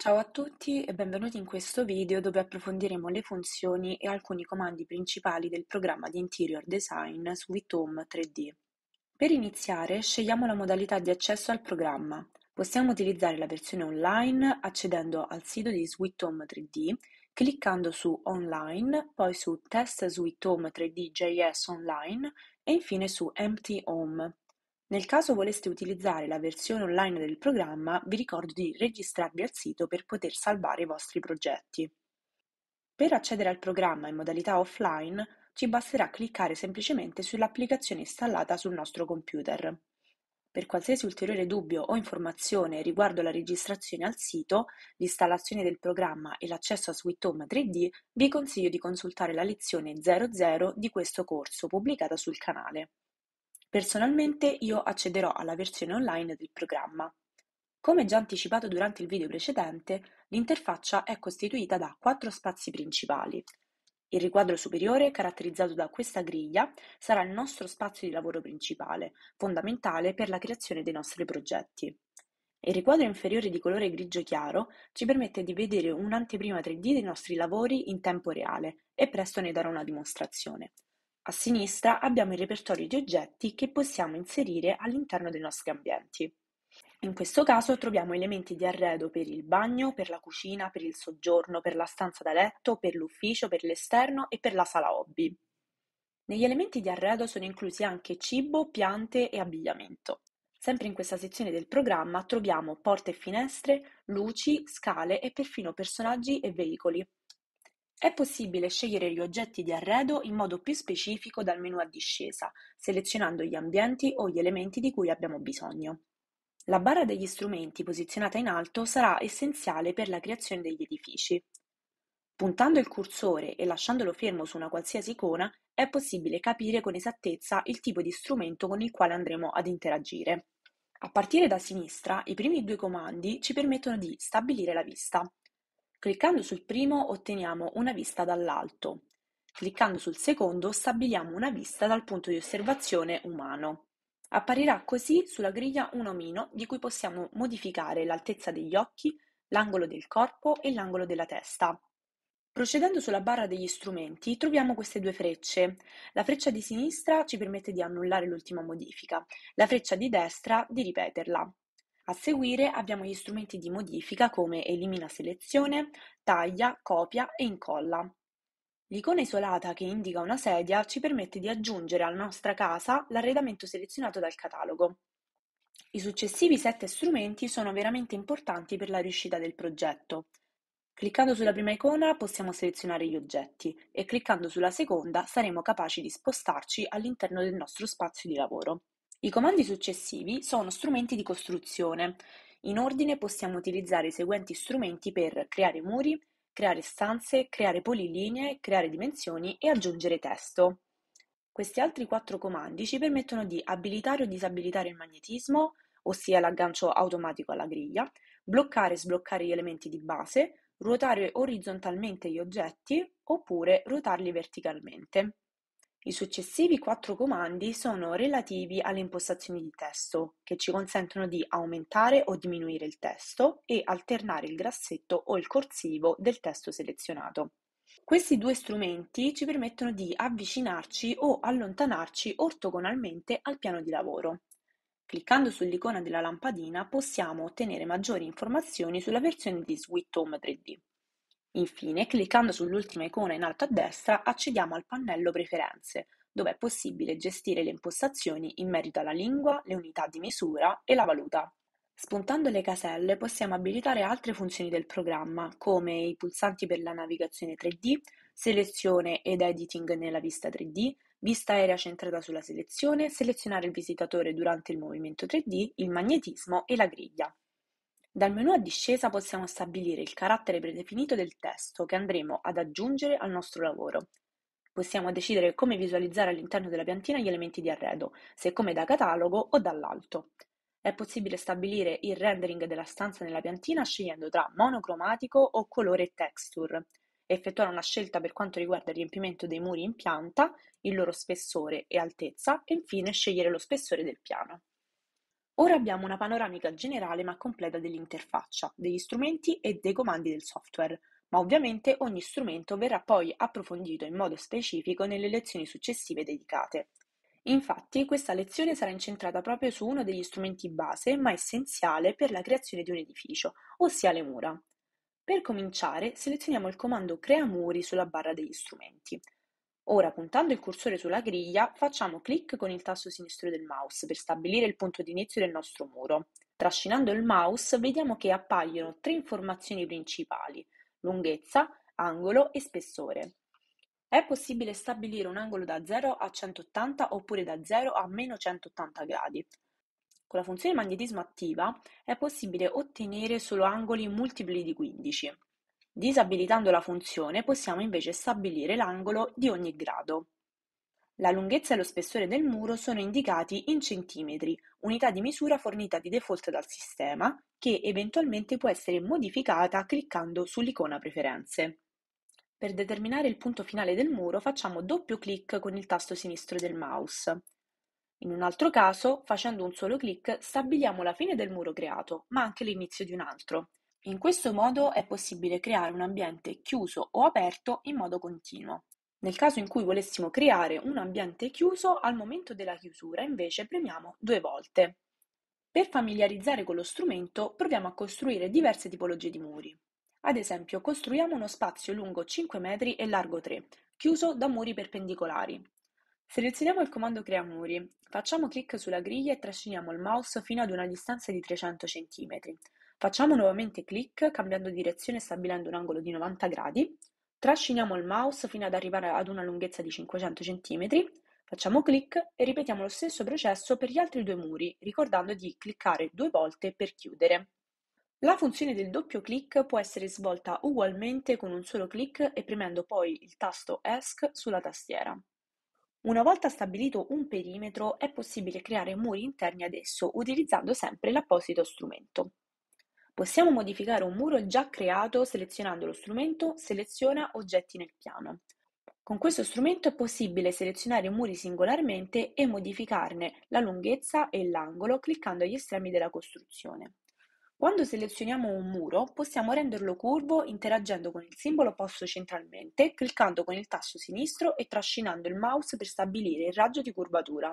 Ciao a tutti e benvenuti in questo video dove approfondiremo le funzioni e alcuni comandi principali del programma di interior design su Home 3D. Per iniziare scegliamo la modalità di accesso al programma. Possiamo utilizzare la versione online accedendo al sito di Sweet Home 3D, cliccando su Online, poi su Test Sweet Home 3D JS Online e infine su Empty Home. Nel caso voleste utilizzare la versione online del programma vi ricordo di registrarvi al sito per poter salvare i vostri progetti. Per accedere al programma in modalità offline ci basterà cliccare semplicemente sull'applicazione installata sul nostro computer. Per qualsiasi ulteriore dubbio o informazione riguardo la registrazione al sito, l'installazione del programma e l'accesso a Sweet Home 3D, vi consiglio di consultare la lezione 00 di questo corso pubblicata sul canale. Personalmente io accederò alla versione online del programma. Come già anticipato durante il video precedente, l'interfaccia è costituita da quattro spazi principali. Il riquadro superiore, caratterizzato da questa griglia, sarà il nostro spazio di lavoro principale, fondamentale per la creazione dei nostri progetti. Il riquadro inferiore di colore grigio chiaro ci permette di vedere un'anteprima 3D dei nostri lavori in tempo reale e presto ne darò una dimostrazione. A sinistra abbiamo il repertorio di oggetti che possiamo inserire all'interno dei nostri ambienti. In questo caso troviamo elementi di arredo per il bagno, per la cucina, per il soggiorno, per la stanza da letto, per l'ufficio, per l'esterno e per la sala hobby. Negli elementi di arredo sono inclusi anche cibo, piante e abbigliamento. Sempre in questa sezione del programma troviamo porte e finestre, luci, scale e perfino personaggi e veicoli. È possibile scegliere gli oggetti di arredo in modo più specifico dal menu a discesa, selezionando gli ambienti o gli elementi di cui abbiamo bisogno. La barra degli strumenti posizionata in alto sarà essenziale per la creazione degli edifici. Puntando il cursore e lasciandolo fermo su una qualsiasi icona è possibile capire con esattezza il tipo di strumento con il quale andremo ad interagire. A partire da sinistra, i primi due comandi ci permettono di stabilire la vista. Cliccando sul primo otteniamo una vista dall'alto, cliccando sul secondo stabiliamo una vista dal punto di osservazione umano. Apparirà così sulla griglia un omino di cui possiamo modificare l'altezza degli occhi, l'angolo del corpo e l'angolo della testa. Procedendo sulla barra degli strumenti troviamo queste due frecce. La freccia di sinistra ci permette di annullare l'ultima modifica, la freccia di destra di ripeterla. A seguire abbiamo gli strumenti di modifica come elimina selezione, taglia, copia e incolla. L'icona isolata che indica una sedia ci permette di aggiungere alla nostra casa l'arredamento selezionato dal catalogo. I successivi sette strumenti sono veramente importanti per la riuscita del progetto. Cliccando sulla prima icona possiamo selezionare gli oggetti e cliccando sulla seconda saremo capaci di spostarci all'interno del nostro spazio di lavoro. I comandi successivi sono strumenti di costruzione. In ordine possiamo utilizzare i seguenti strumenti per creare muri, creare stanze, creare polilinee, creare dimensioni e aggiungere testo. Questi altri quattro comandi ci permettono di abilitare o disabilitare il magnetismo, ossia l'aggancio automatico alla griglia, bloccare e sbloccare gli elementi di base, ruotare orizzontalmente gli oggetti oppure ruotarli verticalmente. I successivi quattro comandi sono relativi alle impostazioni di testo, che ci consentono di aumentare o diminuire il testo e alternare il grassetto o il corsivo del testo selezionato. Questi due strumenti ci permettono di avvicinarci o allontanarci ortogonalmente al piano di lavoro. Cliccando sull'icona della lampadina possiamo ottenere maggiori informazioni sulla versione di Sweet Home 3D. Infine cliccando sull'ultima icona in alto a destra accediamo al pannello Preferenze dove è possibile gestire le impostazioni in merito alla lingua, le unità di misura e la valuta. Spuntando le caselle possiamo abilitare altre funzioni del programma come i pulsanti per la navigazione 3D, selezione ed editing nella vista 3D, vista aerea centrata sulla selezione, selezionare il visitatore durante il movimento 3D, il magnetismo e la griglia. Dal menu a discesa possiamo stabilire il carattere predefinito del testo che andremo ad aggiungere al nostro lavoro. Possiamo decidere come visualizzare all'interno della piantina gli elementi di arredo, se come da catalogo o dall'alto. È possibile stabilire il rendering della stanza nella piantina scegliendo tra monocromatico o colore e texture, effettuare una scelta per quanto riguarda il riempimento dei muri in pianta, il loro spessore e altezza e infine scegliere lo spessore del piano. Ora abbiamo una panoramica generale ma completa dell'interfaccia, degli strumenti e dei comandi del software, ma ovviamente ogni strumento verrà poi approfondito in modo specifico nelle lezioni successive dedicate. Infatti, questa lezione sarà incentrata proprio su uno degli strumenti base ma essenziale per la creazione di un edificio, ossia le mura. Per cominciare, selezioniamo il comando Crea muri sulla barra degli strumenti. Ora puntando il cursore sulla griglia facciamo clic con il tasto sinistro del mouse per stabilire il punto di inizio del nostro muro. Trascinando il mouse vediamo che appaiono tre informazioni principali, lunghezza, angolo e spessore. È possibile stabilire un angolo da 0 a 180 oppure da 0 a meno 180 gradi. Con la funzione magnetismo attiva è possibile ottenere solo angoli multipli di 15. Disabilitando la funzione possiamo invece stabilire l'angolo di ogni grado. La lunghezza e lo spessore del muro sono indicati in centimetri, unità di misura fornita di default dal sistema, che eventualmente può essere modificata cliccando sull'icona preferenze. Per determinare il punto finale del muro facciamo doppio clic con il tasto sinistro del mouse. In un altro caso, facendo un solo clic, stabiliamo la fine del muro creato, ma anche l'inizio di un altro. In questo modo è possibile creare un ambiente chiuso o aperto in modo continuo. Nel caso in cui volessimo creare un ambiente chiuso, al momento della chiusura invece premiamo due volte. Per familiarizzare con lo strumento proviamo a costruire diverse tipologie di muri. Ad esempio, costruiamo uno spazio lungo 5 metri e largo 3, chiuso da muri perpendicolari. Selezioniamo il comando Crea muri, facciamo clic sulla griglia e trasciniamo il mouse fino ad una distanza di 300 cm, Facciamo nuovamente clic cambiando direzione e stabilendo un angolo di 90 gradi, trasciniamo il mouse fino ad arrivare ad una lunghezza di 500 cm, facciamo clic e ripetiamo lo stesso processo per gli altri due muri, ricordando di cliccare due volte per chiudere. La funzione del doppio clic può essere svolta ugualmente con un solo clic e premendo poi il tasto ESC sulla tastiera. Una volta stabilito un perimetro è possibile creare muri interni ad esso utilizzando sempre l'apposito strumento. Possiamo modificare un muro già creato selezionando lo strumento Seleziona oggetti nel piano. Con questo strumento è possibile selezionare i muri singolarmente e modificarne la lunghezza e l'angolo cliccando agli estremi della costruzione. Quando selezioniamo un muro possiamo renderlo curvo interagendo con il simbolo posto centralmente, cliccando con il tasto sinistro e trascinando il mouse per stabilire il raggio di curvatura.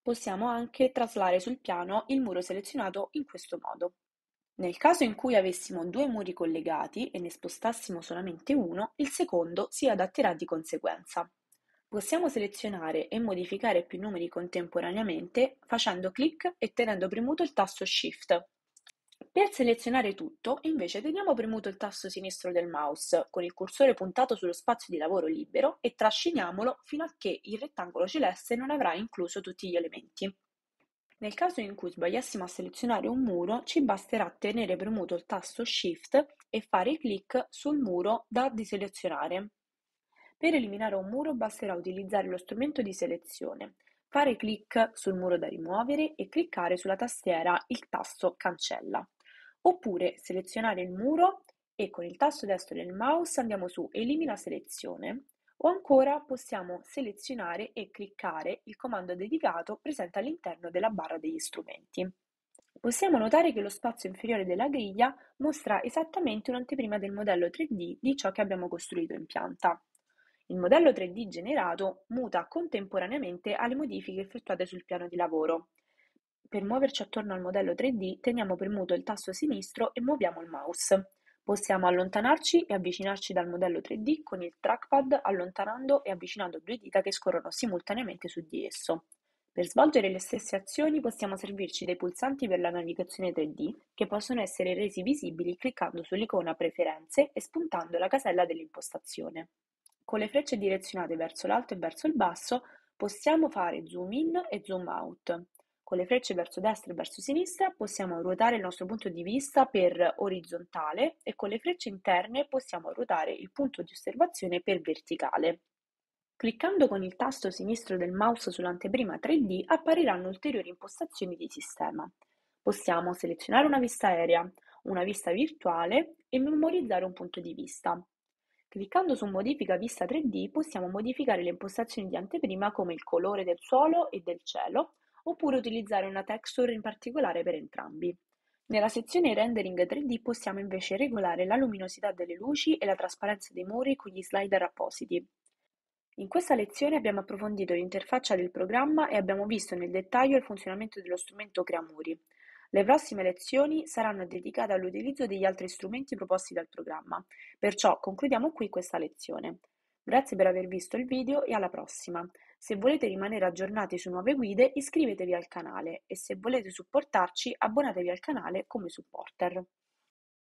Possiamo anche traslare sul piano il muro selezionato in questo modo. Nel caso in cui avessimo due muri collegati e ne spostassimo solamente uno, il secondo si adatterà di conseguenza. Possiamo selezionare e modificare più numeri contemporaneamente facendo clic e tenendo premuto il tasto Shift. Per selezionare tutto, invece, teniamo premuto il tasto sinistro del mouse con il cursore puntato sullo spazio di lavoro libero e trasciniamolo fino a che il rettangolo celeste non avrà incluso tutti gli elementi. Nel caso in cui sbagliassimo a selezionare un muro, ci basterà tenere premuto il tasto Shift e fare clic sul muro da diselezionare. Per eliminare un muro basterà utilizzare lo strumento di selezione, fare clic sul muro da rimuovere e cliccare sulla tastiera il tasto Cancella. Oppure selezionare il muro e con il tasto destro del mouse andiamo su Elimina selezione o ancora possiamo selezionare e cliccare il comando dedicato presente all'interno della barra degli strumenti. Possiamo notare che lo spazio inferiore della griglia mostra esattamente un'anteprima del modello 3D di ciò che abbiamo costruito in pianta. Il modello 3D generato muta contemporaneamente alle modifiche effettuate sul piano di lavoro. Per muoverci attorno al modello 3D teniamo premuto il tasto sinistro e muoviamo il mouse. Possiamo allontanarci e avvicinarci dal modello 3 d con il trackpad allontanando e avvicinando due dita che scorrono simultaneamente su di esso. Per svolgere le stesse azioni possiamo servirci dei pulsanti per la navigazione 3D che possono essere resi visibili cliccando sull'icona Preferenze e spuntando la casella dell'impostazione. Con le frecce direzionate verso l'alto e verso il basso possiamo fare zoom in e zoom out. Con le frecce verso destra e verso sinistra possiamo ruotare il nostro punto di vista per orizzontale e con le frecce interne possiamo ruotare il punto di osservazione per verticale. Cliccando con il tasto sinistro del mouse sull'anteprima 3D appariranno ulteriori impostazioni di sistema. Possiamo selezionare una vista aerea, una vista virtuale e memorizzare un punto di vista. Cliccando su Modifica vista 3D possiamo modificare le impostazioni di anteprima come il colore del suolo e del cielo oppure utilizzare una texture in particolare per entrambi. Nella sezione Rendering 3D possiamo invece regolare la luminosità delle luci e la trasparenza dei muri con gli slider appositi. In questa lezione abbiamo approfondito l'interfaccia del programma e abbiamo visto nel dettaglio il funzionamento dello strumento Crea muri. Le prossime lezioni saranno dedicate all'utilizzo degli altri strumenti proposti dal programma, perciò concludiamo qui questa lezione. Grazie per aver visto il video e alla prossima! Se volete rimanere aggiornati su nuove guide iscrivetevi al canale e se volete supportarci abbonatevi al canale come supporter.